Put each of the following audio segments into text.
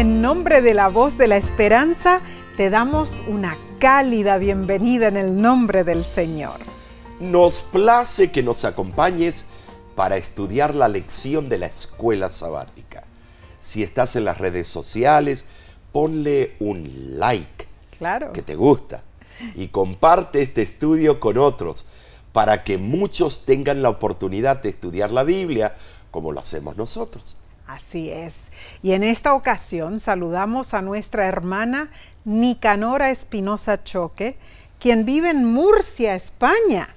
En nombre de la voz de la esperanza, te damos una cálida bienvenida en el nombre del Señor. Nos place que nos acompañes para estudiar la lección de la escuela sabática. Si estás en las redes sociales, ponle un like claro. que te gusta y comparte este estudio con otros para que muchos tengan la oportunidad de estudiar la Biblia como lo hacemos nosotros. Así es. Y en esta ocasión saludamos a nuestra hermana Nicanora Espinosa Choque, quien vive en Murcia, España.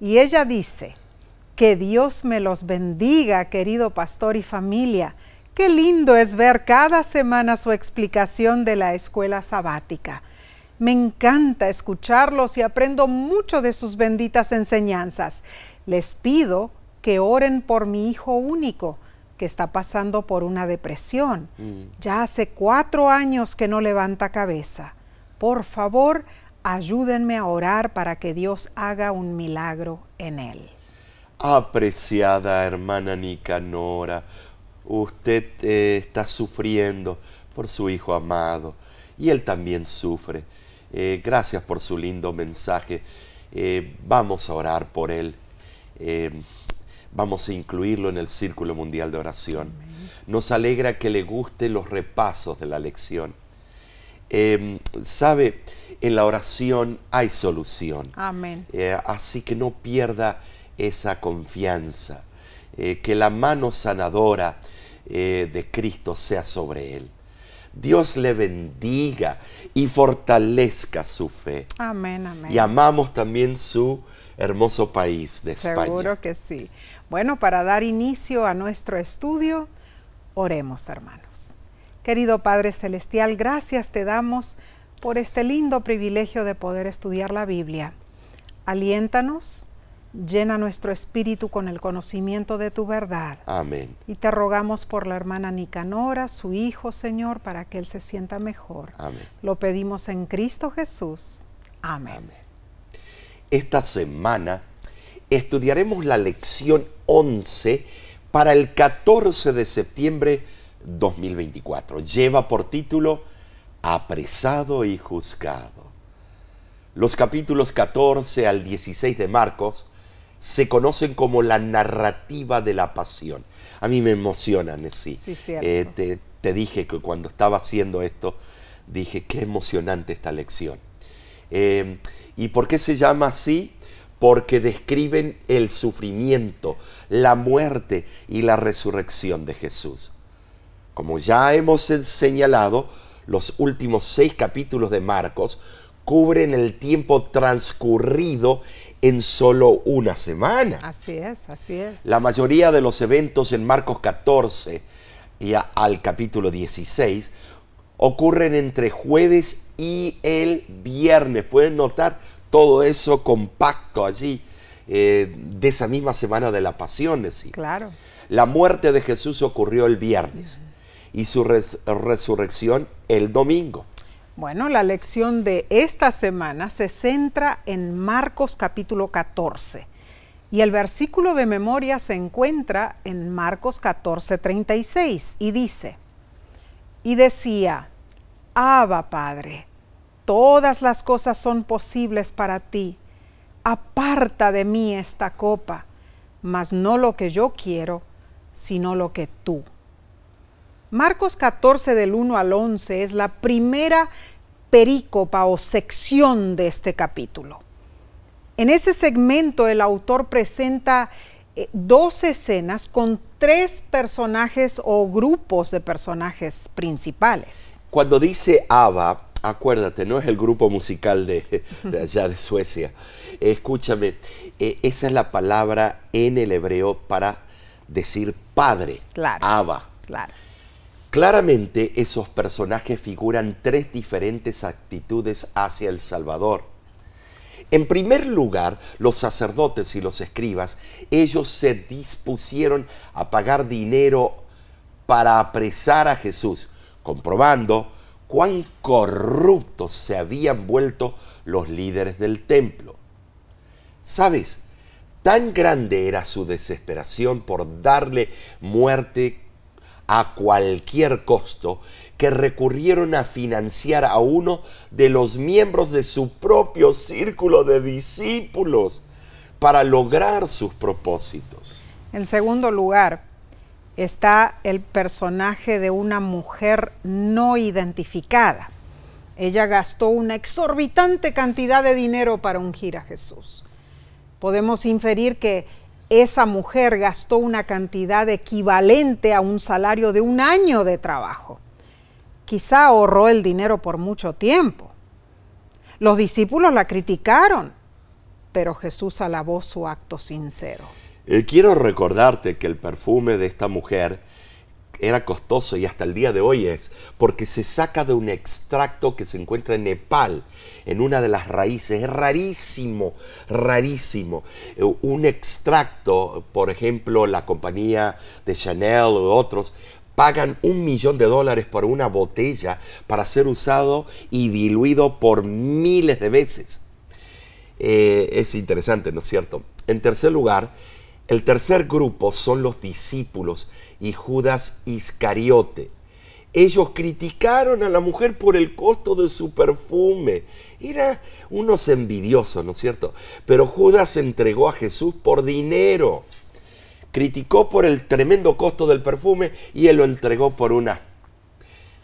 Y ella dice, que Dios me los bendiga, querido pastor y familia. Qué lindo es ver cada semana su explicación de la escuela sabática. Me encanta escucharlos y aprendo mucho de sus benditas enseñanzas. Les pido que oren por mi hijo único que está pasando por una depresión. Mm. Ya hace cuatro años que no levanta cabeza. Por favor, ayúdenme a orar para que Dios haga un milagro en él. Apreciada hermana Nicanora, usted eh, está sufriendo por su hijo amado y él también sufre. Eh, gracias por su lindo mensaje. Eh, vamos a orar por él vamos a incluirlo en el Círculo Mundial de Oración. Nos alegra que le guste los repasos de la lección. Em, sabe, en la oración hay solución. Amén. Eh, así que no pierda esa confianza. Eh, que la mano sanadora eh, de Cristo sea sobre él. Dios le bendiga y fortalezca su fe. Amén, amén. Y amamos también su hermoso país de España. Seguro que sí. Bueno, para dar inicio a nuestro estudio, oremos hermanos. Querido Padre Celestial, gracias te damos por este lindo privilegio de poder estudiar la Biblia. Aliéntanos, llena nuestro espíritu con el conocimiento de tu verdad. Amén. Y te rogamos por la hermana Nicanora, su hijo, Señor, para que él se sienta mejor. Amén. Lo pedimos en Cristo Jesús. Amén. Esta semana estudiaremos la lección 11 para el 14 de septiembre 2024. Lleva por título Apresado y juzgado. Los capítulos 14 al 16 de Marcos se conocen como la narrativa de la pasión. A mí me emocionan, sí. Eh, te, dije que cuando estaba haciendo esto, dije, qué emocionante esta lección. Eh, ¿Y por qué se llama así? porque describen el sufrimiento, la muerte y la resurrección de Jesús. Como ya hemos señalado, los últimos seis capítulos de Marcos cubren el tiempo transcurrido en solo una semana. Así es, así es. La mayoría de los eventos en Marcos 14 y al capítulo 16 ocurren entre jueves y el viernes. Pueden notar todo eso compacto allí eh, de esa misma semana de la pasión. Decir. Claro. La muerte de Jesús ocurrió el viernes y su resurrección el domingo. Bueno, la lección de esta semana se centra en Marcos capítulo 14 y el versículo de memoria se encuentra en Marcos 14, 36 y dice, y decía, Abba Padre, todas las cosas son posibles para ti. Aparta de mí esta copa, mas no lo que yo quiero, sino lo que tú. Marcos 14 del 1 al 11 es la primera pericopa o sección de este capítulo. En ese segmento el autor presenta eh, dos escenas con tres personajes o grupos de personajes principales. Cuando dice Abba, acuérdate, no es el grupo musical de, allá de Suecia. Escúchame, eh, esa es la palabra en el hebreo para decir padre, claro, Claramente esos personajes figuran tres diferentes actitudes hacia el Salvador. En primer lugar, los sacerdotes y los escribas, ellos se dispusieron a pagar dinero para apresar a Jesús, comprobando cuán corruptos se habían vuelto los líderes del templo. ¿Sabes? Tan grande era su desesperación por darle muerte a cualquier costo que recurrieron a financiar a uno de los miembros de su propio círculo de discípulos para lograr sus propósitos. En segundo lugar, está el personaje de una mujer no identificada. Ella gastó una exorbitante cantidad de dinero para ungir a Jesús. Podemos inferir que esa mujer gastó una cantidad equivalente a un salario de un año de trabajo. Quizá ahorró el dinero por mucho tiempo. Los discípulos la criticaron, pero Jesús alabó su acto sincero. Eh, quiero recordarte que el perfume de esta mujer era costoso y hasta el día de hoy es, porque se saca de un extracto que se encuentra en Nepal, en una de las raíces. Es rarísimo, rarísimo. Eh, un extracto, por ejemplo, la compañía de Chanel u otros, pagan un millón de dólares por una botella para ser usado y diluido por miles de veces. Eh, es interesante, ¿no es cierto? En tercer lugar, el tercer grupo son los discípulos y Judas Iscariote. Ellos criticaron a la mujer por el costo de su perfume. Eran unos envidiosos, ¿no es cierto? Pero Judas entregó a Jesús por dinero. Criticó por el tremendo costo del perfume y él lo entregó por una...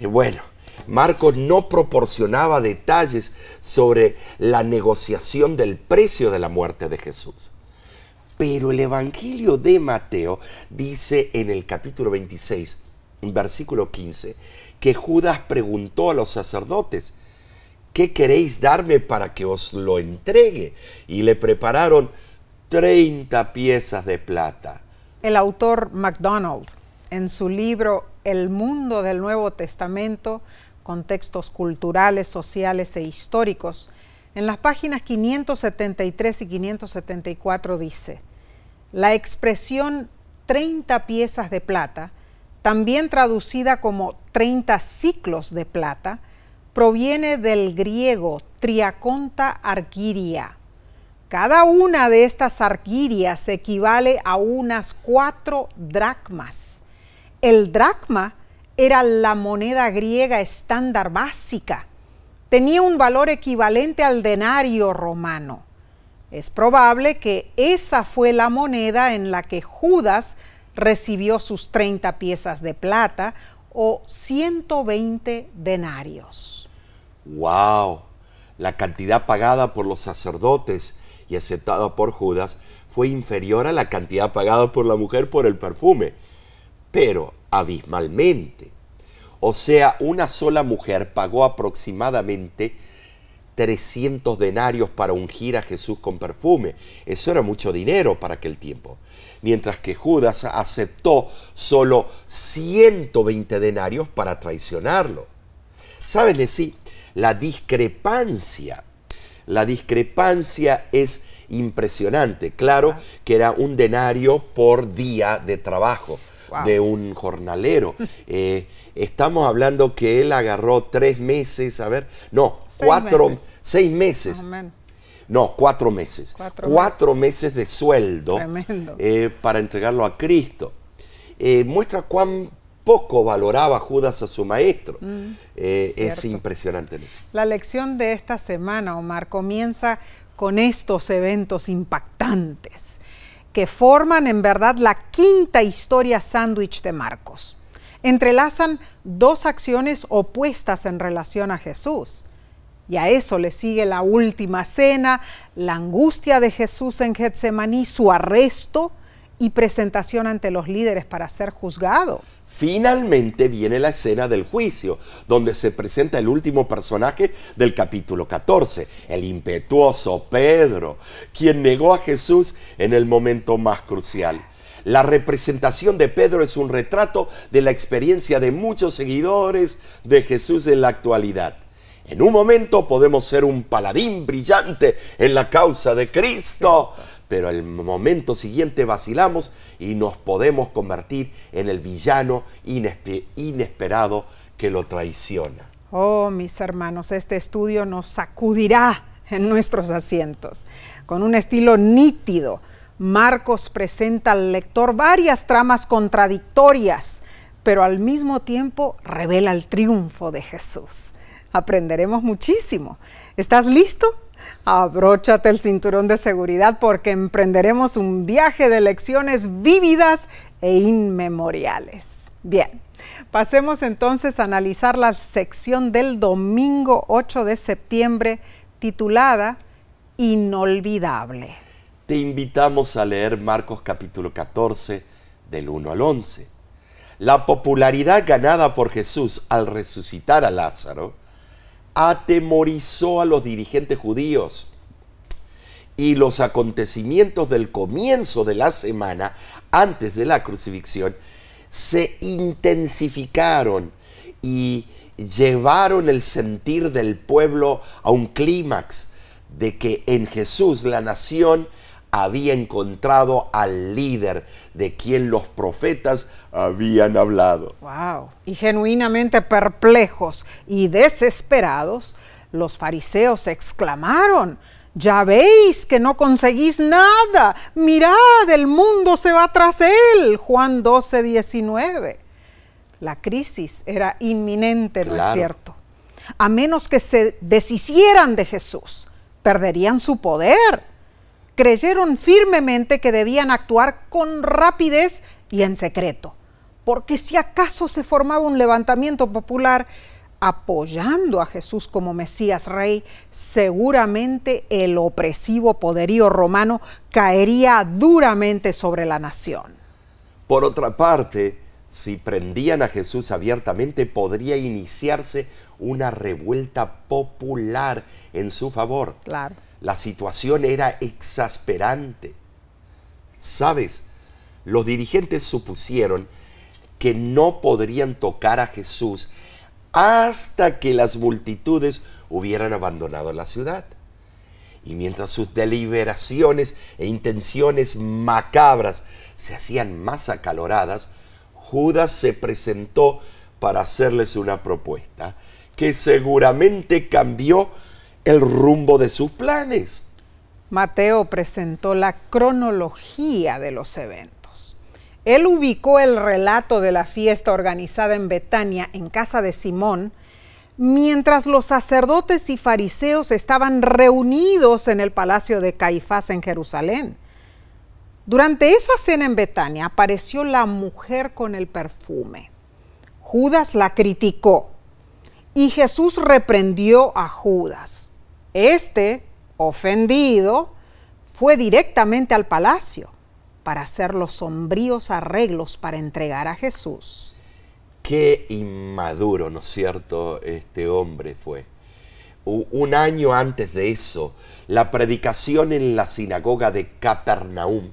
Y eh, bueno, Marcos no proporcionaba detalles sobre la negociación del precio de la muerte de Jesús. Pero el Evangelio de Mateo dice en el capítulo 26, versículo 15, que Judas preguntó a los sacerdotes, ¿qué queréis darme para que os lo entregue? Y le prepararon 30 piezas de plata. El autor MacDonald, en su libro El mundo del Nuevo Testamento, contextos culturales, sociales e históricos, en las páginas 573 y 574 dice, la expresión 30 piezas de plata, también traducida como 30 ciclos de plata, proviene del griego triaconta arquiria. Cada una de estas arquirias equivale a unas cuatro dracmas. El dracma era la moneda griega estándar básica. Tenía un valor equivalente al denario romano. Es probable que esa fue la moneda en la que Judas recibió sus 30 piezas de plata o 120 denarios. ¡Wow! La cantidad pagada por los sacerdotes y aceptada por Judas fue inferior a la cantidad pagada por la mujer por el perfume, pero abismalmente. O sea, una sola mujer pagó aproximadamente 300 denarios para ungir a Jesús con perfume. Eso era mucho dinero para aquel tiempo. Mientras que Judas aceptó solo 120 denarios para traicionarlo. ¿Saben, sí? La discrepancia, la discrepancia es impresionante. Claro que era un denario por día de trabajo de un jornalero. Eh, estamos hablando que él agarró tres meses, a ver, no, cuatro, meses. seis meses. No, cuatro meses. Cuatro, meses. de sueldo eh, para entregarlo a Cristo. Eh, muestra cuán poco valoraba Judas a su maestro. Mm, es impresionante. Eso. La lección de esta semana, Omar, comienza con estos eventos impactantes que forman en verdad la quinta historia sándwich de Marcos. Entrelazan dos acciones opuestas en relación a Jesús. Y a eso le sigue la última cena, la angustia de Jesús en Getsemaní, su arresto, y presentación ante los líderes para ser juzgado. Finalmente viene la escena del juicio, donde se presenta el último personaje del capítulo 14, el impetuoso Pedro, quien negó a Jesús en el momento más crucial. La representación de Pedro es un retrato de la experiencia de muchos seguidores de Jesús en la actualidad. En un momento podemos ser un paladín brillante en la causa de Cristo, pero al momento siguiente vacilamos y nos podemos convertir en el villano inesperado que lo traiciona. Oh, mis hermanos, este estudio nos sacudirá en nuestros asientos. Con un estilo nítido, Marcos presenta al lector varias tramas contradictorias, pero al mismo tiempo revela el triunfo de Jesús. Aprenderemos muchísimo. ¿Estás listo? Abróchate el cinturón de seguridad porque emprenderemos un viaje de lecciones vívidas e inmemoriales. Bien, pasemos entonces a analizar la sección del domingo 8 de septiembre titulada Inolvidable. Te invitamos a leer Marcos capítulo 14 del 1 al 11. La popularidad ganada por Jesús al resucitar a Lázaro atemorizó a los dirigentes judíos. Y los acontecimientos del comienzo de la semana, antes de la crucifixión, se intensificaron y llevaron el sentir del pueblo a un clímax de que en Jesús la nación había encontrado al líder de quien los profetas habían hablado. Wow. Y genuinamente perplejos y desesperados, los fariseos exclamaron: Ya veis que no conseguís nada. Mirad, el mundo se va tras él. Juan 12, 19. La crisis era inminente, ¿no es cierto? A menos que se deshicieran de Jesús, perderían su poder creyeron firmemente que debían actuar con rapidez y en secreto, porque si acaso se formaba un levantamiento popular apoyando a Jesús como Mesías Rey, seguramente el opresivo poderío romano caería duramente sobre la nación. Por otra parte, si prendían a Jesús abiertamente, podría iniciarse una revuelta popular en su favor. Claro. La situación era exasperante. ¿Sabes? Los dirigentes supusieron que no podrían tocar a Jesús hasta que las multitudes hubieran abandonado la ciudad. Y mientras sus deliberaciones e intenciones macabras se hacían más acaloradas, Judas se presentó para hacerles una propuesta que seguramente cambió el rumbo de sus planes. Mateo presentó la cronología de los eventos. Él ubicó el relato de la fiesta organizada en Betania en casa de Simón, mientras los sacerdotes y fariseos estaban reunidos en el palacio de Caifás en Jerusalén. Durante esa cena en Betania apareció la mujer con el perfume. Judas la criticó y Jesús reprendió a Judas. Este, ofendido, fue directamente al palacio para hacer los sombríos arreglos para entregar a Jesús. Qué inmaduro, ¿no es cierto? Este hombre fue. Un año antes de eso, la predicación en la sinagoga de Capernaum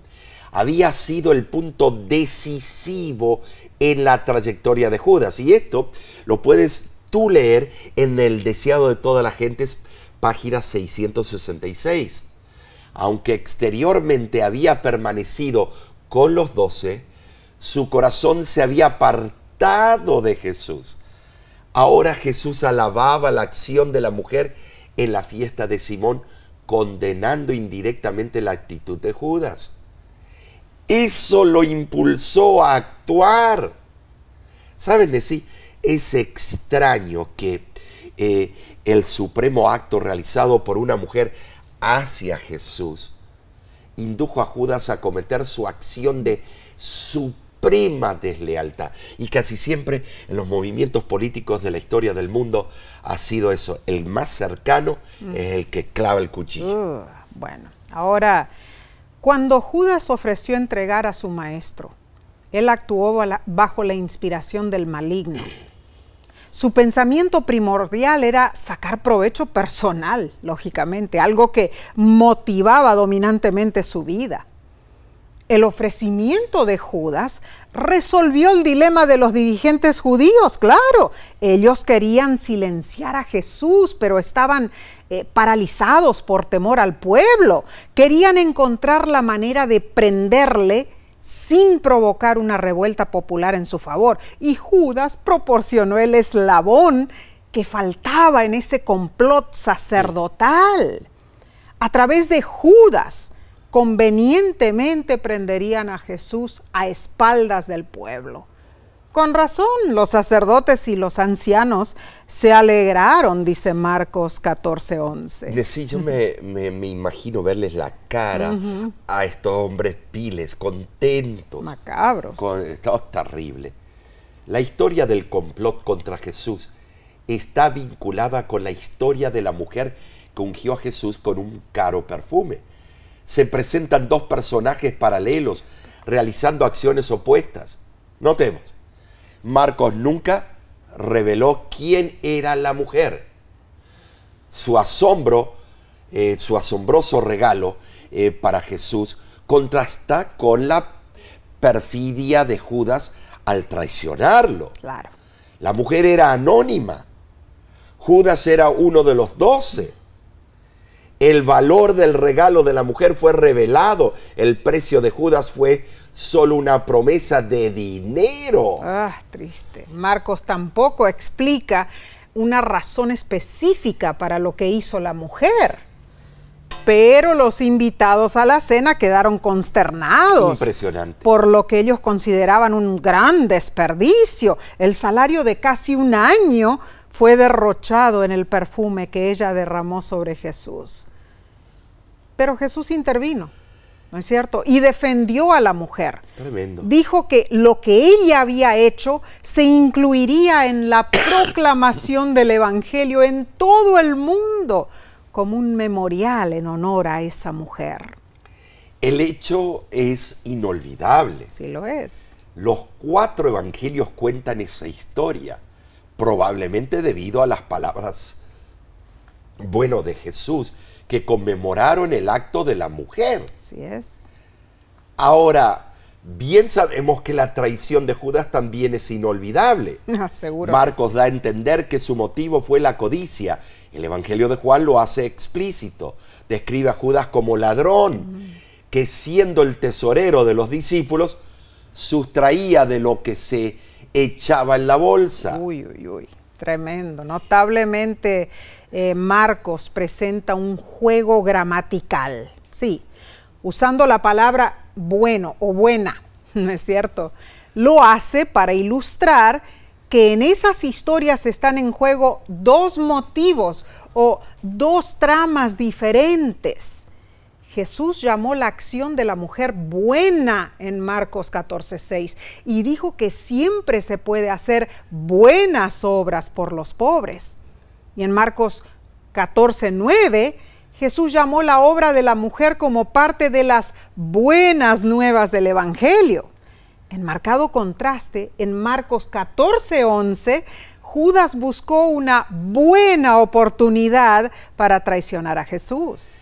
había sido el punto decisivo en la trayectoria de Judas. Y esto lo puedes tú leer en el deseado de toda la gente página 666. Aunque exteriormente había permanecido con los doce, su corazón se había apartado de Jesús. Ahora Jesús alababa la acción de la mujer en la fiesta de Simón, condenando indirectamente la actitud de Judas. Eso lo impulsó a actuar. ¿Saben? de Sí, es extraño que eh, el supremo acto realizado por una mujer hacia Jesús, indujo a Judas a cometer su acción de suprema deslealtad. Y casi siempre en los movimientos políticos de la historia del mundo ha sido eso. El más cercano mm. es el que clava el cuchillo. Uh, bueno, ahora, cuando Judas ofreció entregar a su maestro, él actuó bajo la inspiración del maligno. Su pensamiento primordial era sacar provecho personal, lógicamente, algo que motivaba dominantemente su vida. El ofrecimiento de Judas resolvió el dilema de los dirigentes judíos, claro. Ellos querían silenciar a Jesús, pero estaban eh, paralizados por temor al pueblo. Querían encontrar la manera de prenderle sin provocar una revuelta popular en su favor, y Judas proporcionó el eslabón que faltaba en ese complot sacerdotal. A través de Judas, convenientemente prenderían a Jesús a espaldas del pueblo. Con razón, los sacerdotes y los ancianos se alegraron, dice Marcos 14:11. Sí, yo me, me, imagino verles la cara a estos hombres piles, contentos. Macabros. Con, terrible. La historia del complot contra Jesús está vinculada con la historia de la mujer que ungió a Jesús con un caro perfume. Se presentan dos personajes paralelos realizando acciones opuestas. Notemos. Marcos nunca reveló quién era la mujer. Su asombro, eh, su asombroso regalo eh, para Jesús contrasta con la perfidia de Judas al traicionarlo. La mujer era anónima. Judas era uno de los doce. El valor del regalo de la mujer fue revelado. El precio de Judas fue solo una promesa de dinero. Ah, triste. Marcos tampoco explica una razón específica para lo que hizo la mujer. Pero los invitados a la cena quedaron consternados. Impresionante. Por lo que ellos consideraban un gran desperdicio. El salario de casi un año fue derrochado en el perfume que ella derramó sobre Jesús. Pero Jesús intervino ¿no es cierto? Y defendió a la mujer. Tremendo. Dijo que lo que ella había hecho se incluiría en la proclamación del Evangelio en todo el mundo como un memorial en honor a esa mujer. El hecho es inolvidable. Sí lo es. Los cuatro evangelios cuentan esa historia, probablemente debido a las palabras, bueno, de Jesús que conmemoraron el acto de la mujer. Así es. Ahora, bien sabemos que la traición de Judas también es inolvidable. Ah, seguro Marcos da a entender que su motivo fue la codicia. El Evangelio de Juan lo hace explícito. Describe a Judas como ladrón, que siendo el tesorero de los discípulos, sustraía de lo que se echaba en la bolsa. Uy, uy, uy. Tremendo. Notablemente, eh, Marcos presenta un juego gramatical, sí, usando la palabra bueno o buena, ¿no es cierto? Lo hace para ilustrar que en esas historias están en juego dos motivos o dos tramas diferentes Jesús llamó la acción de la mujer buena en Marcos 14:6 y dijo que siempre se puede hacer buenas obras por los pobres. Y en Marcos 14:9 Jesús llamó la obra de la mujer como parte de las buenas nuevas del Evangelio. En marcado contraste, en Marcos 14:11, Judas buscó una buena oportunidad para traicionar a Jesús.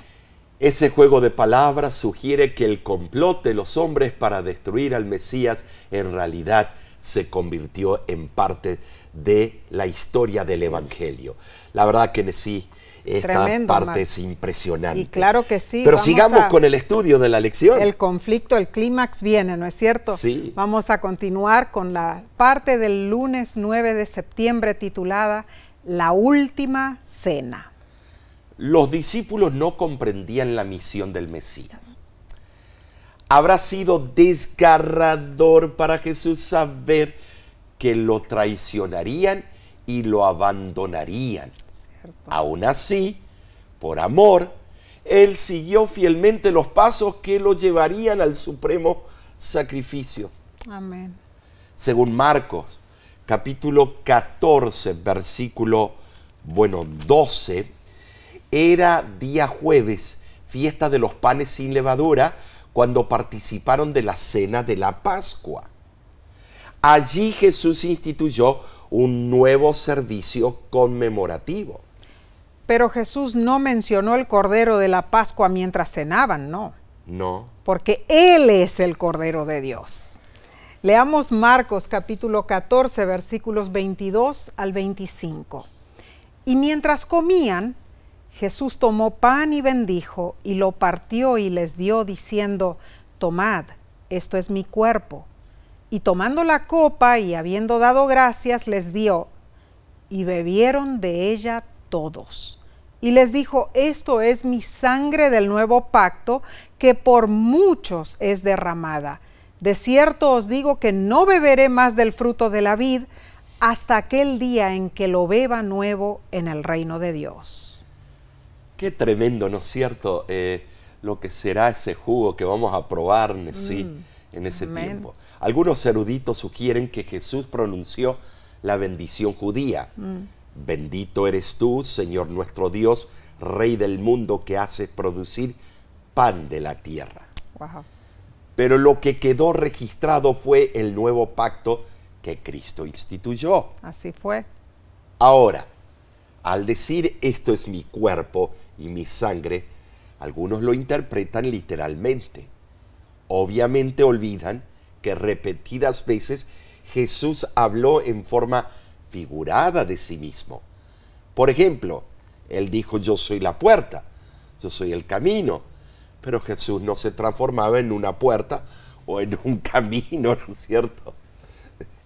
Ese juego de palabras sugiere que el complot de los hombres para destruir al Mesías en realidad se convirtió en parte de la historia del Evangelio. La verdad que sí, esta parte es impresionante. Y claro que sí. Pero sigamos con el estudio de la lección. El conflicto, el clímax viene, ¿no es cierto? Sí. Vamos a continuar con la parte del lunes 9 de septiembre titulada La Última Cena los discípulos no comprendían la misión del Mesías. Habrá sido desgarrador para Jesús saber que lo traicionarían y lo abandonarían. Aún así, por amor, él siguió fielmente los pasos que lo llevarían al supremo sacrificio. Amén. Según Marcos, capítulo 14, versículo, 12, era día jueves, fiesta de los panes sin levadura, cuando participaron de la cena de la Pascua. Allí Jesús instituyó un nuevo servicio conmemorativo. Pero Jesús no mencionó el Cordero de la Pascua mientras cenaban, no. No. Porque Él es el Cordero de Dios. Leamos Marcos capítulo 14 versículos 22 al 25. Y mientras comían, Jesús tomó pan y bendijo, y lo partió y les dio, diciendo, Tomad, esto es mi cuerpo. Y tomando la copa y habiendo dado gracias, les dio, y bebieron de ella todos. Y les dijo, esto es mi sangre del nuevo pacto, que por muchos es derramada. De cierto os digo que no beberé más del fruto de la vid hasta aquel día en que lo beba nuevo en el reino de Dios. Qué tremendo, ¿no es cierto? Eh, lo que será ese jugo que vamos a probar, sí, mm. en ese tiempo. Algunos eruditos sugieren que Jesús pronunció la bendición judía. Mm. Bendito eres tú, Señor nuestro Dios, Rey del mundo que haces producir pan de la tierra. Pero lo que quedó registrado fue el nuevo pacto que Cristo instituyó. Así fue. Ahora, al decir esto es mi cuerpo y mi sangre, algunos lo interpretan literalmente. Obviamente olvidan que repetidas veces Jesús habló en forma figurada de sí mismo. Por ejemplo, él dijo yo soy la puerta, yo soy el camino, pero Jesús no se transformaba en una puerta o en un camino, ¿no es cierto?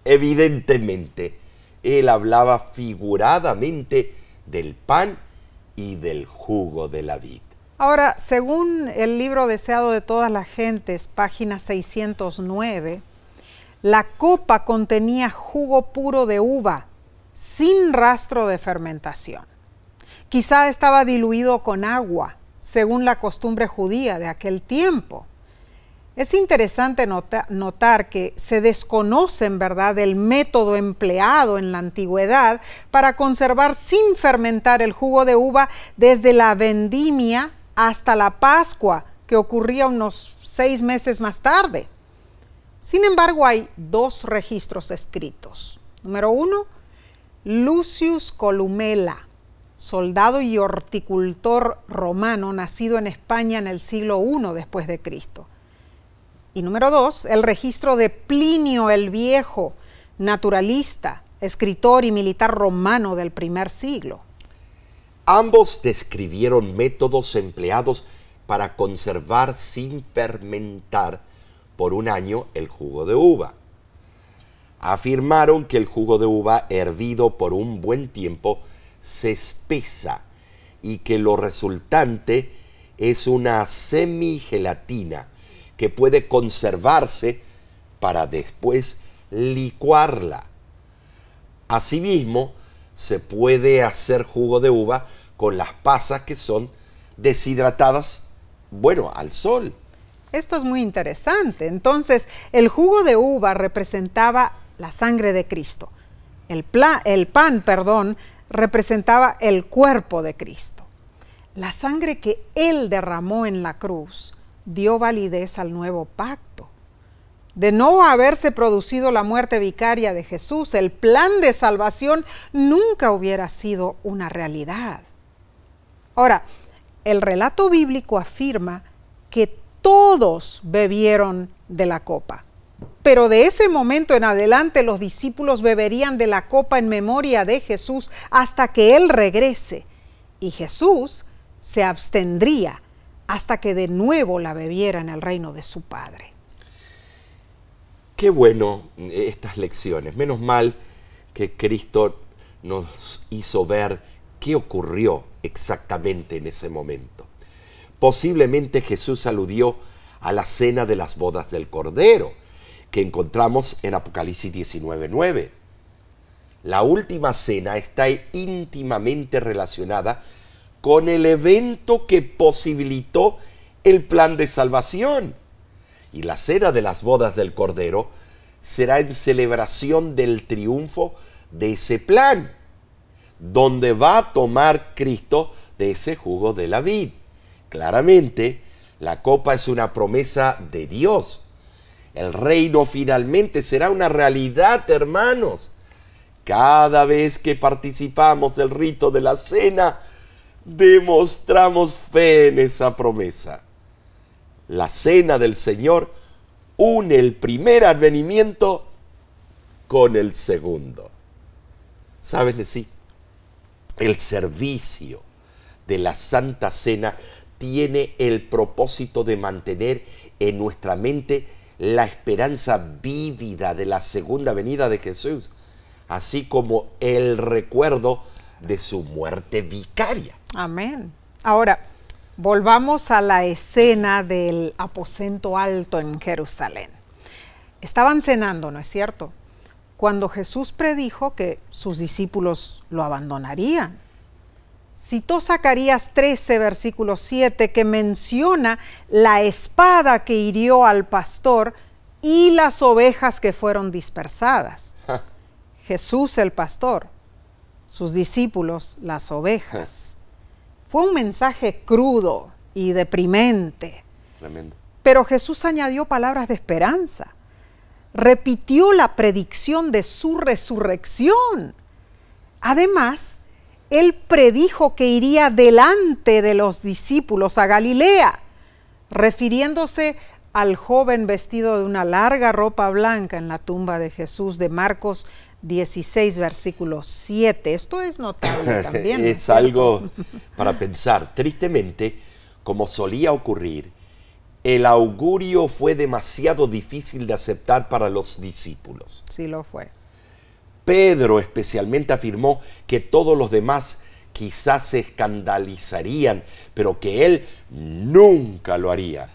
Evidentemente, él hablaba figuradamente del pan y del jugo de la vid. Ahora, según el libro deseado de todas las gentes, página 609, la copa contenía jugo puro de uva, sin rastro de fermentación. Quizá estaba diluido con agua, según la costumbre judía de aquel tiempo. Es interesante notar que se desconoce en ¿verdad?, el método empleado en la antigüedad para conservar sin fermentar el jugo de uva desde la vendimia hasta la Pascua, que ocurría unos seis meses más tarde. Sin embargo, hay dos registros escritos. Número uno, Lucius Columela, soldado y horticultor romano nacido en España en el siglo I después de Cristo. Y número dos, el registro de Plinio el Viejo, naturalista, escritor y militar romano del primer siglo. Ambos describieron métodos empleados para conservar sin fermentar por un año el jugo de uva. Afirmaron que el jugo de uva hervido por un buen tiempo se espesa y que lo resultante es una semigelatina que puede conservarse para después licuarla. Asimismo, se puede hacer jugo de uva con las pasas que son deshidratadas, bueno, al sol. Esto es muy interesante. Entonces, el jugo de uva representaba la sangre de Cristo. El, el, pan, perdón, representaba el cuerpo de Cristo. La sangre que Él derramó en la cruz dio validez al nuevo pacto. De no haberse producido la muerte vicaria de Jesús, el plan de salvación nunca hubiera sido una realidad. Ahora, el relato bíblico afirma que todos bebieron de la copa, pero de ese momento en adelante los discípulos beberían de la copa en memoria de Jesús hasta que Él regrese, y Jesús se abstendría hasta que de nuevo la bebiera en el reino de su Padre. Qué bueno eh, estas lecciones. Menos mal que Cristo nos hizo ver qué ocurrió exactamente en ese momento. Posiblemente Jesús aludió a la cena de las bodas del Cordero, que encontramos en Apocalipsis 19.9. La última cena está íntimamente relacionada con el evento que posibilitó el plan de salvación. Y la cena de las bodas del Cordero será en celebración del triunfo de ese plan, donde va a tomar Cristo de ese jugo de la vid. Claramente, la copa es una promesa de Dios. El reino finalmente será una realidad, hermanos. Cada vez que participamos del rito de la cena, demostramos fe en esa promesa. La cena del Señor une el primer advenimiento con el segundo. ¿Sabes decir? El servicio de la Santa Cena tiene el propósito de mantener en nuestra mente la esperanza vívida de la segunda venida de Jesús, así como el recuerdo de su muerte vicaria. Amén. Ahora, volvamos a la escena del aposento alto en Jerusalén. Estaban cenando, ¿no es cierto? Cuando Jesús predijo que sus discípulos lo abandonarían. Citó Zacarías 13, versículo 7, que menciona la espada que hirió al pastor y las ovejas que fueron dispersadas. Jesús el pastor, sus discípulos las ovejas. Fue un mensaje crudo y deprimente. Pero Jesús añadió palabras de esperanza. Repitió la predicción de su resurrección. Además, él predijo que iría delante de los discípulos a Galilea, refiriéndose al joven vestido de una larga ropa blanca en la tumba de Jesús de Marcos 16, versículo 7. Esto es notable también. es, es algo para pensar. Tristemente, como solía ocurrir, el augurio fue demasiado difícil de aceptar para los discípulos. Sí lo fue. Pedro especialmente afirmó que todos los demás quizás se escandalizarían, pero que él nunca lo haría.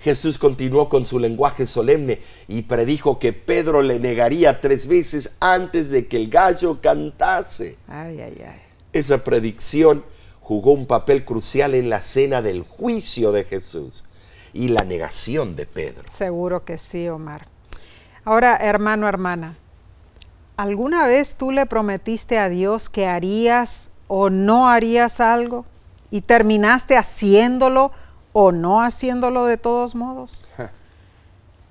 Jesús continuó con su lenguaje solemne y predijo que Pedro le negaría tres veces antes de que el gallo cantase. Ay, ay, ay. Esa predicción jugó un papel crucial en la cena del juicio de Jesús y la negación de Pedro. Seguro que sí, Omar. Ahora, hermano, hermana, ¿alguna vez tú le prometiste a Dios que harías o no harías algo y terminaste haciéndolo? o no haciéndolo de todos modos.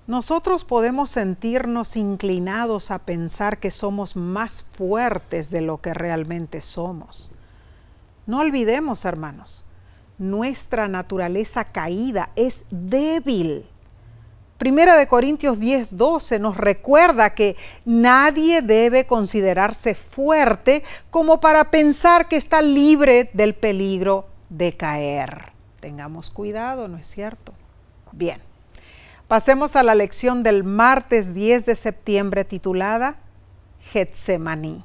Nosotros podemos sentirnos inclinados a pensar que somos más fuertes de lo que realmente somos. No olvidemos, hermanos, nuestra naturaleza caída es débil. Primera de Corintios 10, 12 nos recuerda que nadie debe considerarse fuerte como para pensar que está libre del peligro de caer. Tengamos cuidado, ¿no es cierto? Bien, pasemos a la lección del martes 10 de septiembre titulada Getsemaní.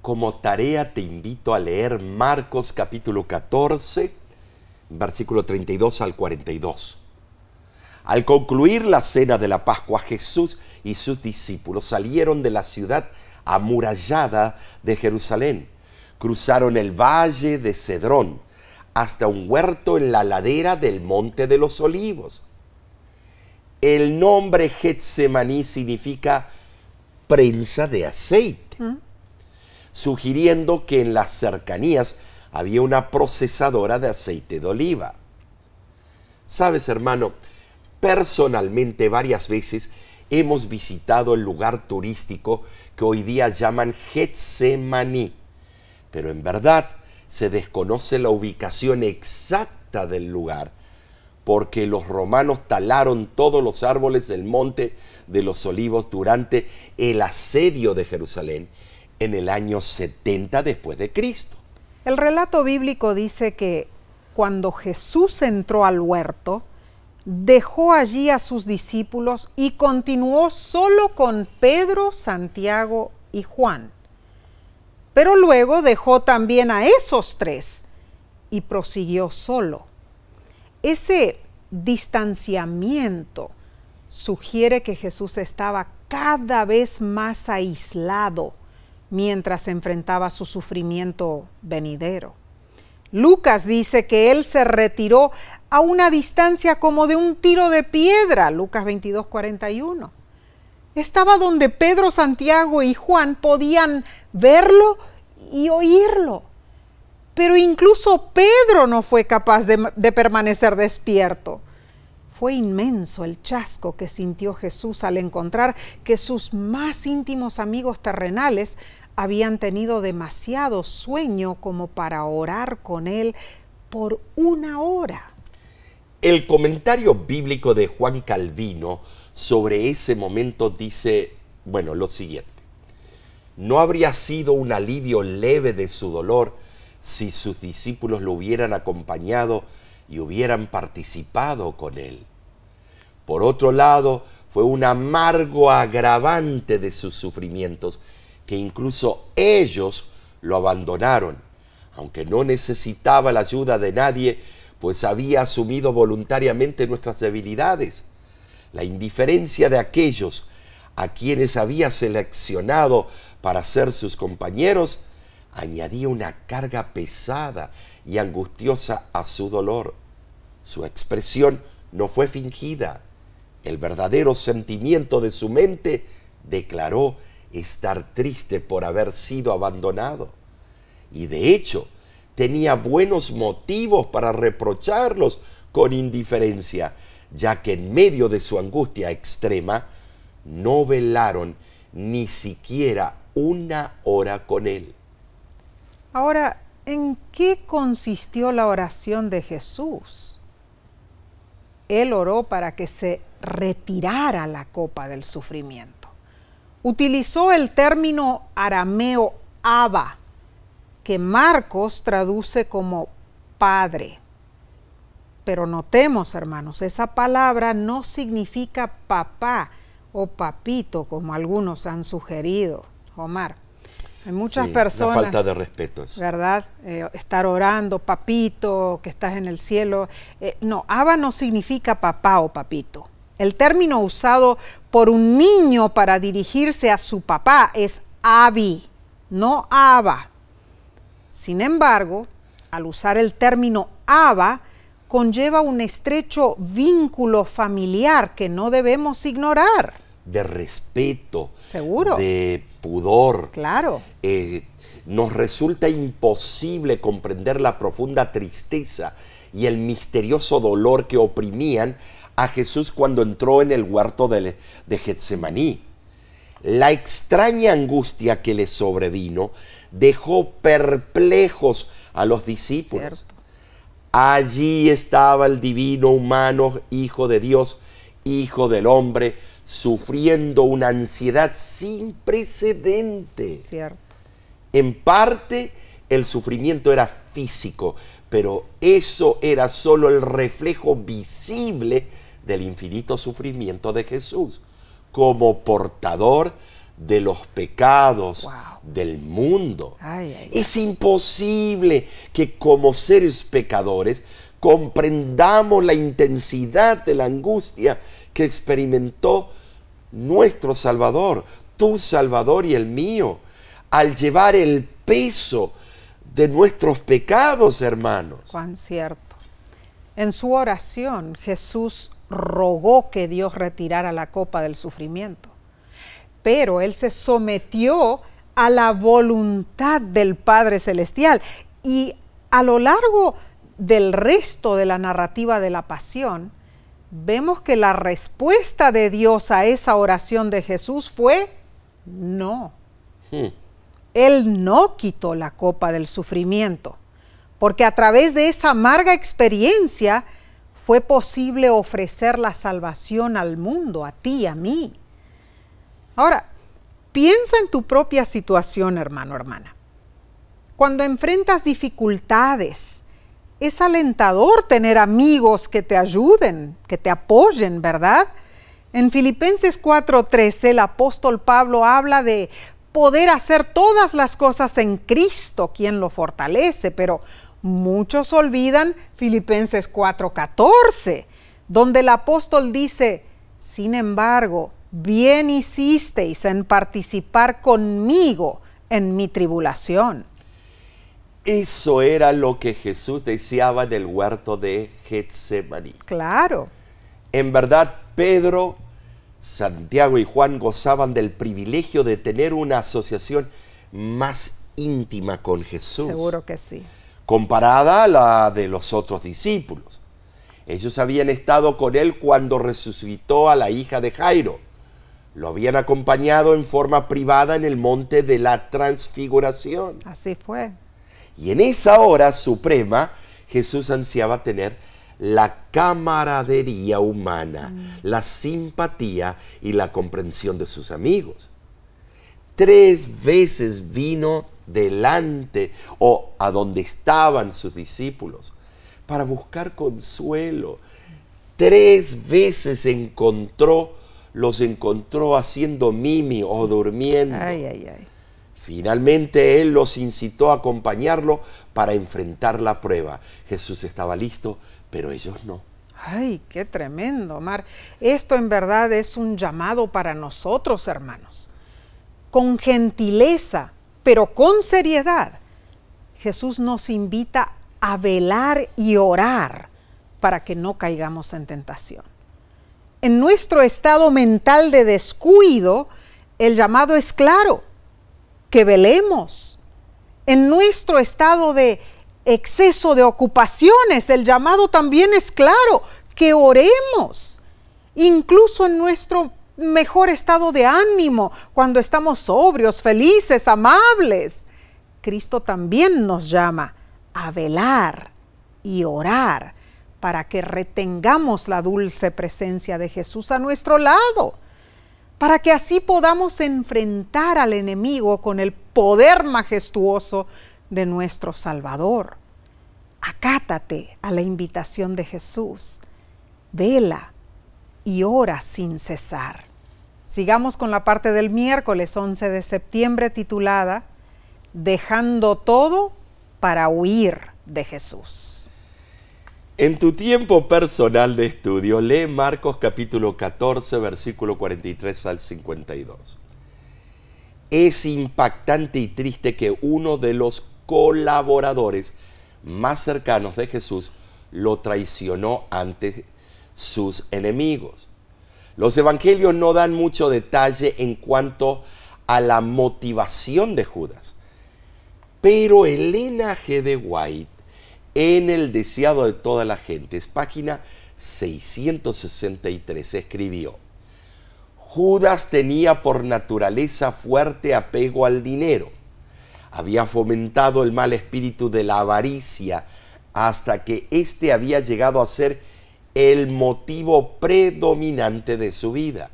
Como tarea te invito a leer Marcos capítulo 14, versículo 32 al 42. Al concluir la cena de la Pascua, Jesús y sus discípulos salieron de la ciudad amurallada de Jerusalén, cruzaron el valle de Cedrón hasta un huerto en la ladera del Monte de los Olivos. El nombre Getsemaní significa prensa de aceite, mm. sugiriendo que en las cercanías había una procesadora de aceite de oliva. Sabes, hermano, personalmente varias veces hemos visitado el lugar turístico que hoy día llaman Getsemaní, pero en verdad se desconoce la ubicación exacta del lugar, porque los romanos talaron todos los árboles del monte de los olivos durante el asedio de Jerusalén en el año 70 después de Cristo. El relato bíblico dice que cuando Jesús entró al huerto, dejó allí a sus discípulos y continuó solo con Pedro, Santiago y Juan. Pero luego dejó también a esos tres y prosiguió solo. Ese distanciamiento sugiere que Jesús estaba cada vez más aislado mientras enfrentaba su sufrimiento venidero. Lucas dice que él se retiró a una distancia como de un tiro de piedra, Lucas 22, 41. Estaba donde Pedro, Santiago y Juan podían verlo y oírlo. Pero incluso Pedro no fue capaz de, permanecer despierto. Fue inmenso el chasco que sintió Jesús al encontrar que sus más íntimos amigos terrenales habían tenido demasiado sueño como para orar con él por una hora. El comentario bíblico de Juan Calvino sobre ese momento dice, bueno, lo siguiente. No habría sido un alivio leve de su dolor si sus discípulos lo hubieran acompañado y hubieran participado con él. Por otro lado, fue un amargo agravante de sus sufrimientos que incluso ellos lo abandonaron, aunque no necesitaba la ayuda de nadie, pues había asumido voluntariamente nuestras debilidades la indiferencia de aquellos a quienes había seleccionado para ser sus compañeros, añadía una carga pesada y angustiosa a su dolor. Su expresión no fue fingida. El verdadero sentimiento de su mente declaró estar triste por haber sido abandonado. Y de hecho, tenía buenos motivos para reprocharlos con indiferencia, ya que en medio de su angustia extrema no velaron ni siquiera una hora con él. Ahora, ¿en qué consistió la oración de Jesús? Él oró para que se retirara la copa del sufrimiento. Utilizó el término arameo Abba, que Marcos traduce como Padre. Pero notemos, hermanos, esa palabra no significa papá o papito, como algunos han sugerido, Omar. Hay muchas personas. falta de respeto. ¿Verdad? Eh, estar orando, papito, que estás en el cielo. Eh, no, Aba no significa papá o papito. El término usado por un niño para dirigirse a su papá es Abi, no Aba. Sin embargo, al usar el término Aba conlleva un estrecho vínculo familiar que no debemos ignorar. De respeto. Seguro. De pudor. Claro. Eh, nos resulta imposible comprender la profunda tristeza y el misterioso dolor que oprimían a Jesús cuando entró en el huerto de, de Getsemaní. La extraña angustia que le sobrevino dejó perplejos a los discípulos. Allí estaba el divino humano, hijo de Dios, hijo del hombre, sufriendo una ansiedad sin precedente. Cierto. En parte el sufrimiento era físico, pero eso era solo el reflejo visible del infinito sufrimiento de Jesús como portador de los pecados del mundo. Es imposible que como seres pecadores comprendamos la intensidad de la angustia que experimentó nuestro Salvador, tu Salvador y el mío, al llevar el peso de nuestros pecados, hermanos. Cuán cierto. En su oración, Jesús rogó que Dios retirara la copa del sufrimiento pero él se sometió a la voluntad del Padre Celestial. Y a lo largo del resto de la narrativa de la pasión, vemos que la respuesta de Dios a esa oración de Jesús fue no. Hmm. Él no quitó la copa del sufrimiento, porque a través de esa amarga experiencia fue posible ofrecer la salvación al mundo, a ti, a mí. Ahora, piensa en tu propia situación, hermano, hermana. Cuando enfrentas dificultades, es alentador tener amigos que te ayuden, que te apoyen, ¿verdad? En Filipenses 4:13 el apóstol Pablo habla de poder hacer todas las cosas en Cristo, quien lo fortalece, pero muchos olvidan Filipenses 4:14, donde el apóstol dice, sin embargo, bien hicisteis en participar conmigo en mi tribulación. Eso era lo que Jesús deseaba en el huerto de Getsemaní. Claro. En verdad, Pedro, Santiago y Juan gozaban del privilegio de tener una asociación más íntima con Jesús. Seguro que sí. Comparada a la de los otros discípulos. Ellos habían estado con él cuando resucitó a la hija de Jairo lo habían acompañado en forma privada en el monte de la transfiguración. Así fue. Y en esa hora suprema, Jesús ansiaba tener la camaradería humana, mm. la simpatía y la comprensión de sus amigos. Tres veces vino delante o a donde estaban sus discípulos para buscar consuelo. Tres veces encontró los encontró haciendo mimi o durmiendo. Finalmente Él los incitó a acompañarlo para enfrentar la prueba. Jesús estaba listo, pero ellos no. Ay, qué tremendo, Mar. Esto en verdad es un llamado para nosotros, hermanos. Con gentileza, pero con seriedad, Jesús nos invita a velar y orar para que no caigamos en tentación en nuestro estado mental de descuido, el llamado es claro, que velemos. En nuestro estado de exceso de ocupaciones, el llamado también es claro, que oremos. Incluso en nuestro mejor estado de ánimo, cuando estamos sobrios, felices, amables, Cristo también nos llama a velar y orar para que retengamos la dulce presencia de Jesús a nuestro lado, para que así podamos enfrentar al enemigo con el poder majestuoso de nuestro Salvador. Acátate a la invitación de Jesús, vela y ora sin cesar. Sigamos con la parte del miércoles 11 de septiembre titulada Dejando todo para huir de Jesús. En tu tiempo personal de estudio, lee Marcos capítulo 14, versículo 43 al 52. Es impactante y triste que uno de los colaboradores más cercanos de Jesús lo traicionó ante sus enemigos. Los evangelios no dan mucho detalle en cuanto a la motivación de Judas, pero Elena G. de White en el deseado de toda la gente. Es página 663. Escribió, Judas tenía por naturaleza fuerte apego al dinero. Había fomentado el mal espíritu de la avaricia hasta que éste había llegado a ser el motivo predominante de su vida.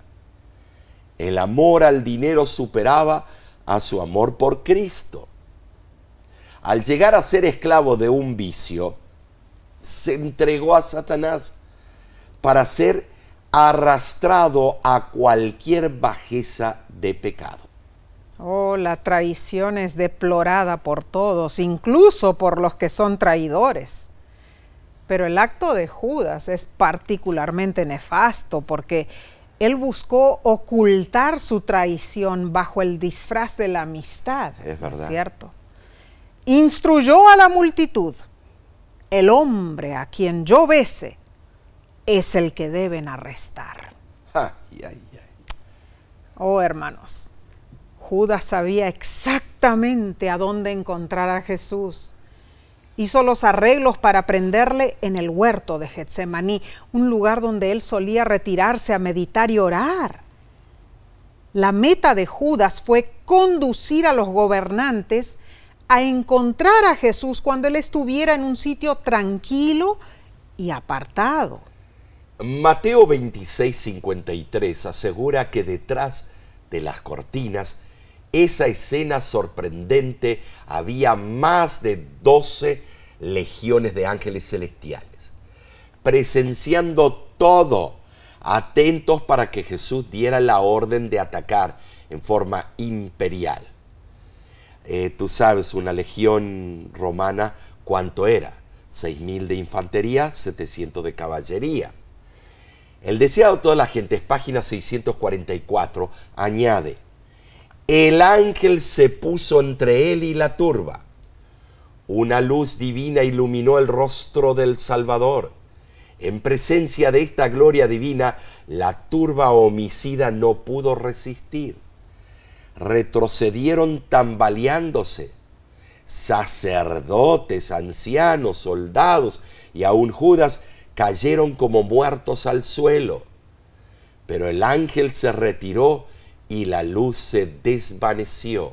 El amor al dinero superaba a su amor por Cristo al llegar a ser esclavo de un vicio, se entregó a Satanás para ser arrastrado a cualquier bajeza de pecado. Oh, la traición es deplorada por todos, incluso por los que son traidores. Pero el acto de Judas es particularmente nefasto porque él buscó ocultar su traición bajo el disfraz de la amistad. Es verdad. es ¿Cierto? instruyó a la multitud, el hombre a quien yo bese es el que deben arrestar. Oh hermanos, Judas sabía exactamente a dónde encontrar a Jesús. Hizo los arreglos para prenderle en el huerto de Getsemaní, un lugar donde él solía retirarse a meditar y orar. La meta de Judas fue conducir a los gobernantes a encontrar a Jesús cuando él estuviera en un sitio tranquilo y apartado. Mateo 2653 asegura que detrás de las cortinas, esa escena sorprendente había más de 12 legiones de ángeles celestiales, presenciando todo, atentos para que Jesús diera la orden de atacar en forma imperial. Eh, tú sabes, una legión romana, ¿cuánto era? 6.000 de infantería, 700 de caballería. El deseado de toda la gente, página 644, añade, el ángel se puso entre él y la turba. Una luz divina iluminó el rostro del Salvador. En presencia de esta gloria divina, la turba homicida no pudo resistir retrocedieron tambaleándose. Sacerdotes, ancianos, soldados y aún Judas cayeron como muertos al suelo. Pero el ángel se retiró y la luz se desvaneció.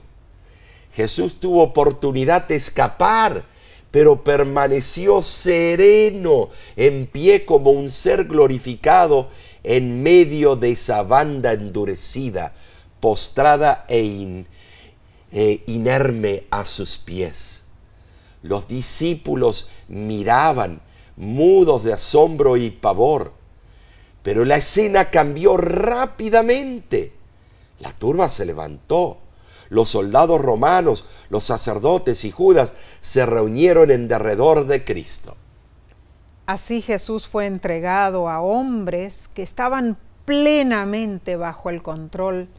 Jesús tuvo oportunidad de escapar, pero permaneció sereno, en pie como un ser glorificado en medio de esa banda endurecida postrada e, e inerme a sus pies. Los discípulos miraban, mudos de asombro y pavor, pero la escena cambió rápidamente. La turba se levantó. Los soldados romanos, los sacerdotes y Judas se reunieron en derredor de Cristo. Así Jesús fue entregado a hombres que estaban plenamente bajo el control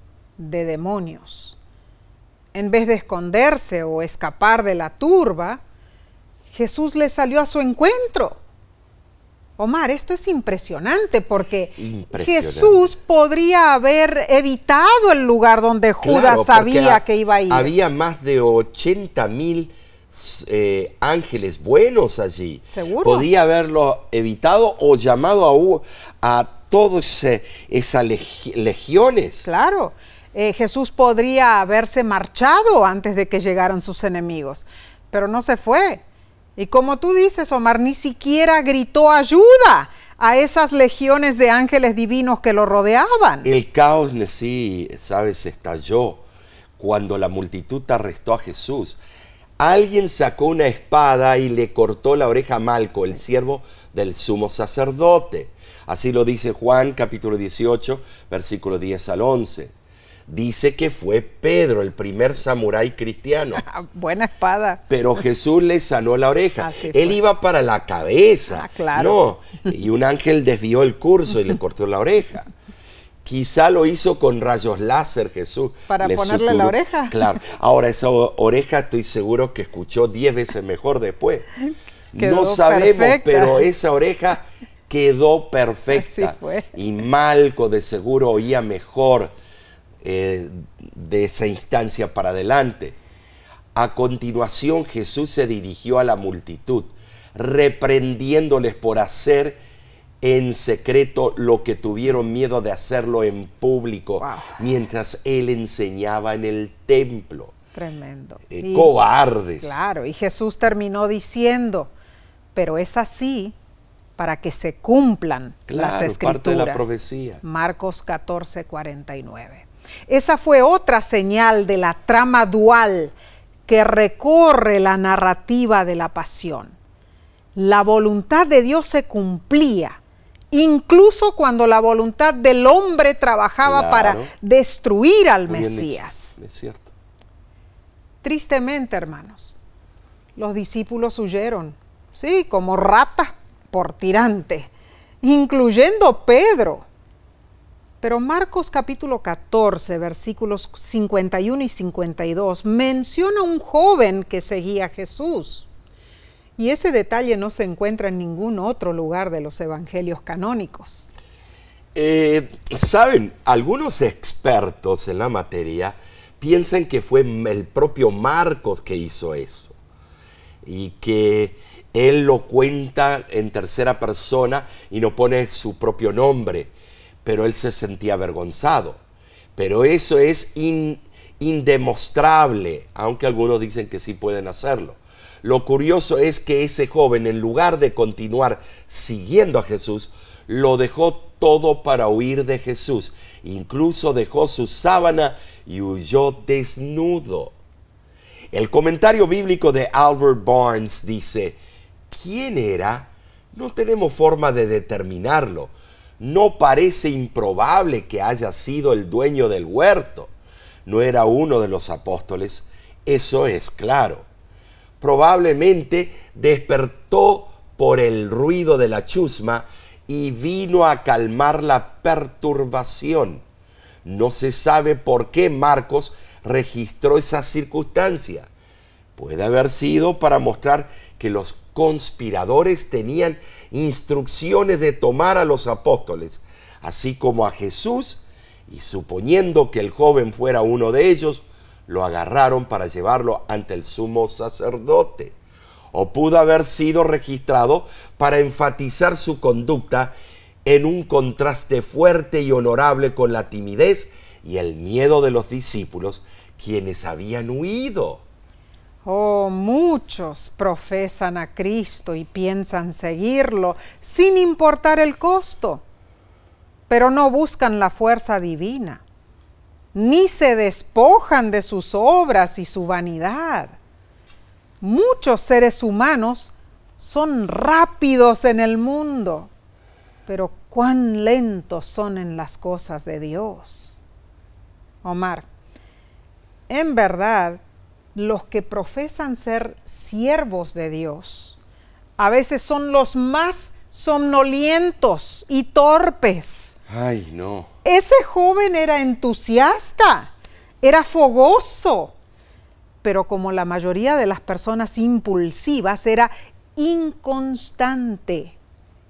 de demonios. En vez de esconderse o escapar de la turba, Jesús le salió a su encuentro. Omar, esto es impresionante porque Jesús podría haber evitado el lugar donde Judas sabía que iba a ir. Había más de 80 mil eh, ángeles buenos allí. ¿Seguro? Podía haberlo evitado o llamado a, a todas eh, esas legiones. Claro, eh, Jesús podría haberse marchado antes de que llegaran sus enemigos, pero no se fue. Y como tú dices, Omar, ni siquiera gritó ayuda a esas legiones de ángeles divinos que lo rodeaban. El caos sí, sabes, estalló cuando la multitud arrestó a Jesús. Alguien sacó una espada y le cortó la oreja a Malco, el siervo del sumo sacerdote. Así lo dice Juan capítulo 18, versículo 10 al 11 dice que fue Pedro, el primer samurái cristiano. Ah, buena espada. Pero Jesús le sanó la oreja. Él iba para la cabeza. Ah, claro. No, y un ángel desvió el curso y le cortó la oreja. Quizá lo hizo con rayos láser Jesús. Para ponerle la oreja. Claro. Ahora esa oreja estoy seguro que escuchó diez veces mejor después. no sabemos, pero esa oreja quedó perfecta. Y Malco de seguro oía mejor eh, de esa instancia para adelante. A continuación Jesús se dirigió a la multitud, reprendiéndoles por hacer en secreto lo que tuvieron miedo de hacerlo en público, mientras él enseñaba en el templo. Tremendo. Eh, cobardes. Claro, y Jesús terminó diciendo, pero es así para que se cumplan las escrituras. Parte de la profecía. Marcos 14, 49. Esa fue otra señal de la trama dual que recorre la narrativa de la pasión. La voluntad de Dios se cumplía, incluso cuando la voluntad del hombre trabajaba para destruir al Mesías. Es cierto. Tristemente, hermanos, los discípulos huyeron, sí, como ratas por tirante, incluyendo Pedro pero Marcos capítulo 14, versículos 51 y 52 menciona un joven que seguía a Jesús. Y ese detalle no se encuentra en ningún otro lugar de los evangelios canónicos. Eh, Saben, algunos expertos en la materia piensan que fue el propio Marcos que hizo eso y que él lo cuenta en tercera persona y no pone su propio nombre pero él se sentía avergonzado. Pero eso es indemostrable, aunque algunos dicen que sí pueden hacerlo. Lo curioso es que ese joven, en lugar de continuar siguiendo a Jesús, lo dejó todo para huir de Jesús. Incluso dejó su sábana y huyó desnudo. El comentario bíblico de Albert Barnes dice, ¿quién era? No tenemos forma de determinarlo no parece improbable que haya sido el dueño del huerto. No era uno de los apóstoles, eso es claro. Probablemente despertó por el ruido de la chusma y vino a calmar la perturbación. No se sabe por qué Marcos registró esa circunstancia. Puede haber sido para mostrar que los conspiradores tenían instrucciones de tomar a los apóstoles, así como a Jesús, y suponiendo que el joven fuera uno de ellos, lo agarraron para llevarlo ante el sumo sacerdote. O pudo haber sido registrado para enfatizar su conducta en un contraste fuerte y honorable con la timidez y el miedo de los discípulos, quienes habían huido. Oh, muchos profesan a Cristo y piensan seguirlo sin importar el costo, pero no buscan la fuerza divina, ni se despojan de sus obras y su vanidad. Muchos seres humanos son rápidos en el mundo, pero cuán lentos son en las cosas de Dios. Omar, en verdad, los que profesan ser siervos de Dios a veces son los más somnolientos y torpes. Ay, no. Ese joven era entusiasta, era fogoso, pero como la mayoría de las personas impulsivas, era inconstante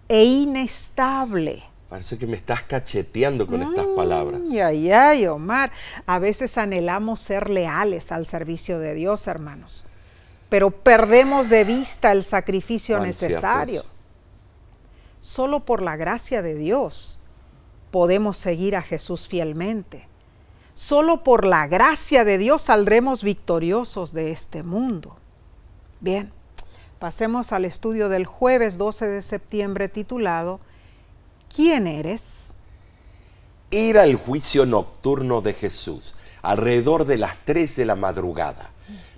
e inestable. Parece que me estás cacheteando con estas mm, palabras. Ay, ay, Omar. A veces anhelamos ser leales al servicio de Dios, hermanos, pero perdemos de vista el sacrificio necesario. Solo por la gracia de Dios podemos seguir a Jesús fielmente. Solo por la gracia de Dios saldremos victoriosos de este mundo. Bien, pasemos al estudio del jueves 12 de septiembre titulado quién eres. Era el juicio nocturno de Jesús, alrededor de las 3 de la madrugada.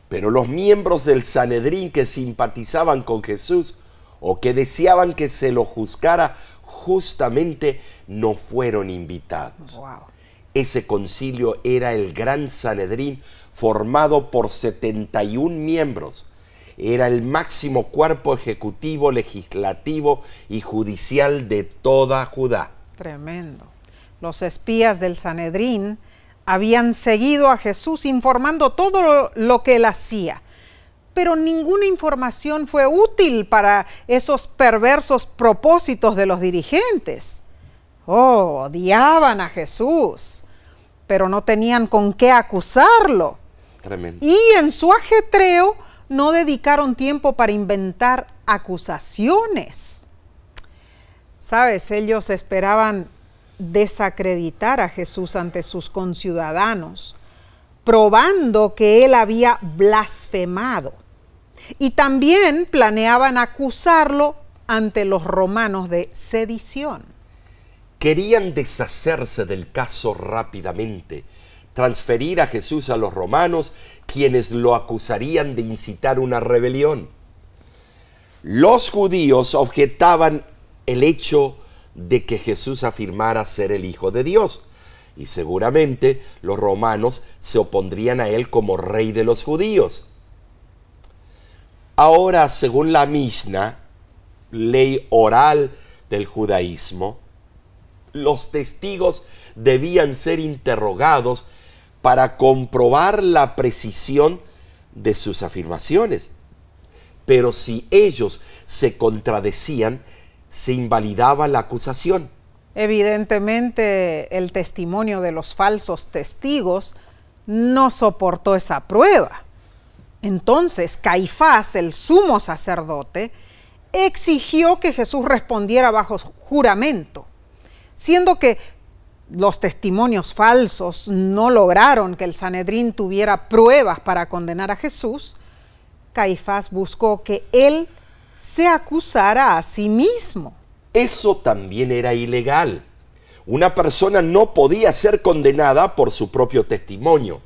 Pero los miembros del Sanedrín que simpatizaban con Jesús o que deseaban que se lo juzgara justamente no fueron invitados. Ese concilio era el gran Sanedrín formado por 71 miembros era el máximo cuerpo ejecutivo, legislativo y judicial de toda Judá. Tremendo. Los espías del Sanedrín habían seguido a Jesús informando todo lo que él hacía, pero ninguna información fue útil para esos perversos propósitos de los dirigentes. Oh, odiaban a Jesús, pero no tenían con qué acusarlo. Tremendo. Y en su ajetreo, no dedicaron tiempo para inventar acusaciones. Sabes, ellos esperaban desacreditar a Jesús ante sus conciudadanos, probando que él había blasfemado. Y también planeaban acusarlo ante los romanos de sedición. Querían deshacerse del caso rápidamente transferir a Jesús a los romanos, quienes lo acusarían de incitar una rebelión. Los judíos objetaban el hecho de que Jesús afirmara ser el Hijo de Dios, y seguramente los romanos se opondrían a él como rey de los judíos. Ahora, según la misma ley oral del judaísmo, los testigos debían ser interrogados para comprobar la precisión de sus afirmaciones. Pero si ellos se contradecían, se invalidaba la acusación. Evidentemente, el testimonio de los falsos testigos no soportó esa prueba. Entonces, Caifás, el sumo sacerdote, exigió que Jesús respondiera bajo juramento, siendo que los testimonios falsos no lograron que el Sanedrín tuviera pruebas para condenar a Jesús, Caifás buscó que él se acusara a sí mismo. Eso también era ilegal. Una persona no podía ser condenada por su propio testimonio.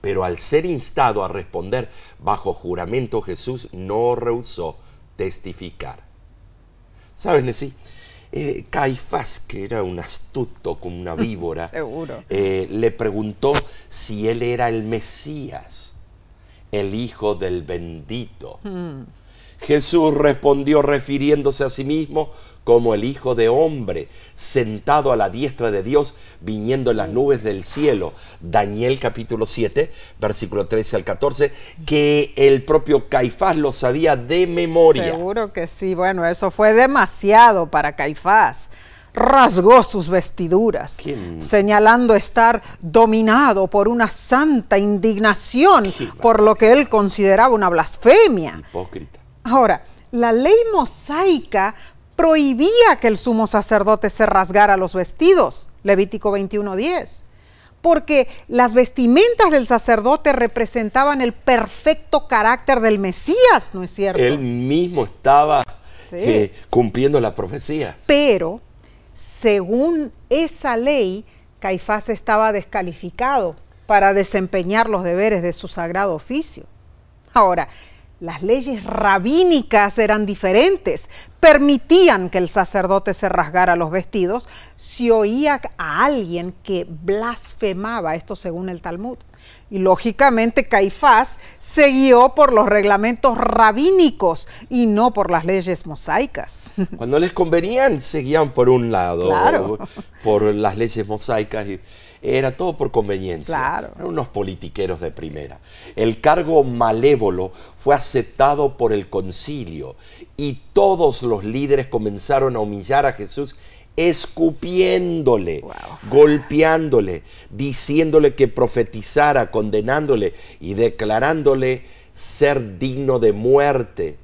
Pero al ser instado a responder bajo juramento, Jesús no rehusó testificar. ¿Sabes, sí? Eh, Caifás, que era un astuto como una víbora, eh, le preguntó si él era el Mesías, el Hijo del Bendito. Mm. Jesús respondió refiriéndose a sí mismo como el Hijo de Hombre, sentado a la diestra de Dios, viniendo en las nubes del cielo. Daniel capítulo 7, versículo 13 al 14, que el propio Caifás lo sabía de memoria. Seguro que sí, bueno, eso fue demasiado para Caifás rasgó sus vestiduras, señalando estar dominado por una santa indignación por lo que él consideraba una blasfemia. Hipócrita. Ahora, la ley mosaica prohibía que el sumo sacerdote se rasgara los vestidos, Levítico 21:10, porque las vestimentas del sacerdote representaban el perfecto carácter del Mesías, ¿no es cierto? Él mismo estaba eh, cumpliendo la profecía. Pero, según esa ley, Caifás estaba descalificado para desempeñar los deberes de su sagrado oficio. Ahora, las leyes rabínicas eran diferentes, permitían que el sacerdote se rasgara los vestidos si oía a alguien que blasfemaba, esto según el Talmud. Y lógicamente Caifás se guió por los reglamentos rabínicos y no por las leyes mosaicas. Cuando les convenían, seguían por un lado, por las leyes mosaicas. era todo por conveniencia. Eran unos politiqueros de primera. El cargo malévolo fue aceptado por el concilio y todos los líderes comenzaron a humillar a Jesús escupiéndole, golpeándole, diciéndole que profetizara, condenándole y declarándole ser digno de muerte.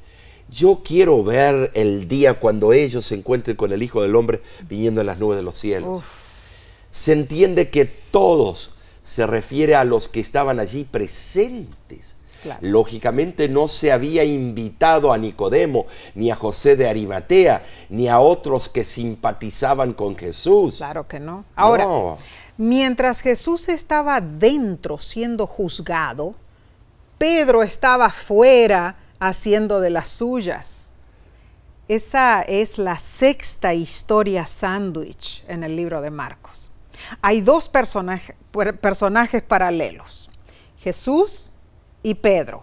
Yo quiero ver el día cuando ellos se encuentren con el Hijo del Hombre viniendo en las nubes de los cielos. Se entiende que todos se refiere a los que estaban allí presentes. Lógicamente no se había invitado a Nicodemo, ni a José de Arimatea, ni a otros que simpatizaban con Jesús. Claro que no. Ahora, mientras Jesús estaba dentro siendo juzgado, Pedro estaba fuera haciendo de las suyas. Esa es la sexta historia sándwich en el libro de Marcos. Hay dos personajes paralelos, Jesús y Pedro.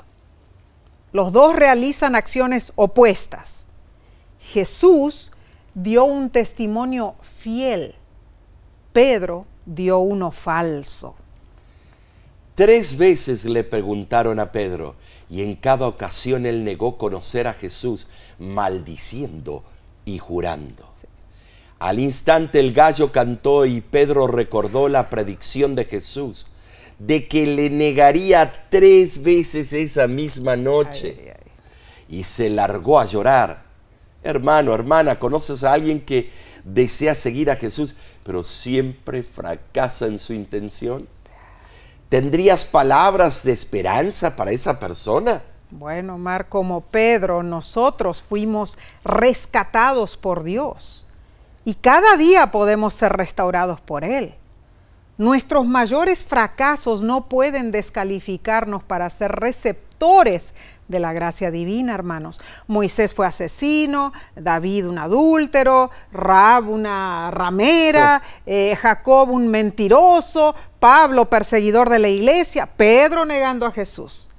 Los dos realizan acciones opuestas. Jesús dio un testimonio fiel. Pedro dio uno falso. Tres veces le preguntaron a Pedro y en cada ocasión él negó conocer a Jesús, maldiciendo y jurando. Al instante el gallo cantó y Pedro recordó la predicción de Jesús de que le negaría tres veces esa misma noche. Y se largó a llorar. Hermano, hermana, conoces a alguien que desea seguir a Jesús, pero siempre fracasa en su intención. ¿Tendrías palabras de esperanza para esa persona? Bueno, Mar, como Pedro, nosotros fuimos rescatados por Dios y cada día podemos ser restaurados por Él. Nuestros mayores fracasos no pueden descalificarnos para ser receptores de la gracia divina, hermanos. Moisés fue asesino, David un adúltero, Rab, una ramera, eh, Jacob un mentiroso, Pablo perseguidor de la iglesia, Pedro negando a Jesús.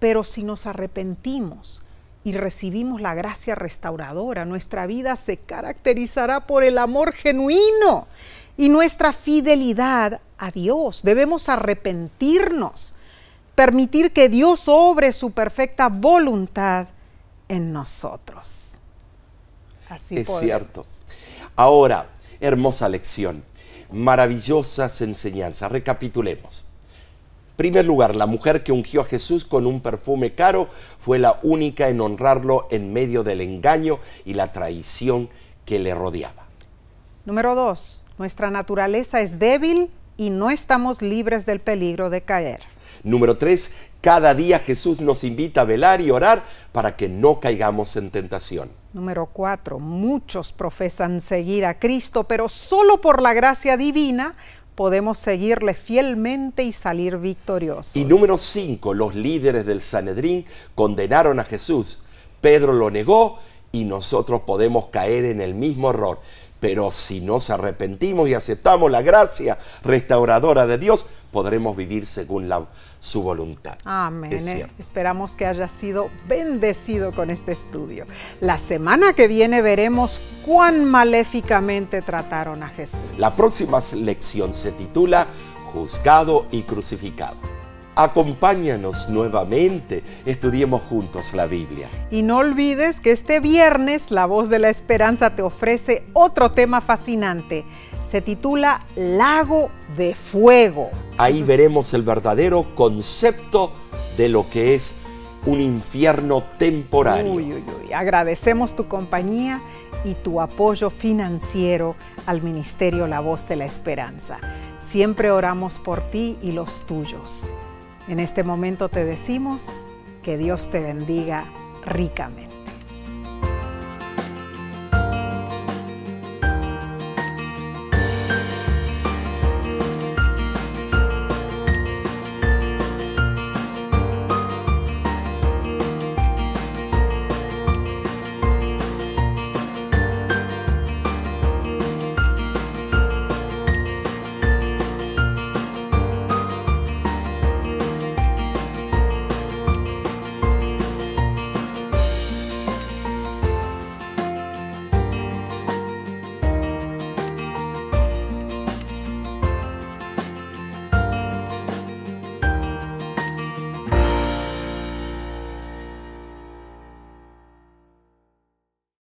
Pero si nos arrepentimos, y recibimos la gracia restauradora, nuestra vida se caracterizará por el amor genuino y nuestra fidelidad a Dios. Debemos arrepentirnos, permitir que Dios obre su perfecta voluntad en nosotros. Así es cierto. Ahora, hermosa lección, maravillosas enseñanzas. Recapitulemos. En primer lugar, la mujer que ungió a Jesús con un perfume caro fue la única en honrarlo en medio del engaño y la traición que le rodeaba. Número dos, nuestra naturaleza es débil y no estamos libres del peligro de caer. Número tres, cada día Jesús nos invita a velar y orar para que no caigamos en tentación. Número cuatro, muchos profesan seguir a Cristo, pero solo por la gracia divina podemos seguirle fielmente y salir victoriosos. Y número cinco, los líderes del Sanedrín condenaron a Jesús. Pedro lo negó y nosotros podemos caer en el mismo error. Pero si nos arrepentimos y aceptamos la gracia restauradora de Dios, podremos vivir según su voluntad. Amén. Eh. Esperamos que haya sido bendecido con este estudio. La semana que viene veremos cuán maléficamente trataron a Jesús. La próxima lección se titula Juzgado y crucificado. Acompáñanos nuevamente, estudiemos juntos la Biblia. Y no olvides que este viernes La Voz de la Esperanza te ofrece otro tema fascinante. Se titula Lago de Fuego. Ahí veremos el verdadero concepto de lo que es un infierno temporal. Agradecemos tu compañía y tu apoyo financiero al Ministerio La Voz de la Esperanza. Siempre oramos por ti y los tuyos. En este momento te decimos que Dios te bendiga ricamente.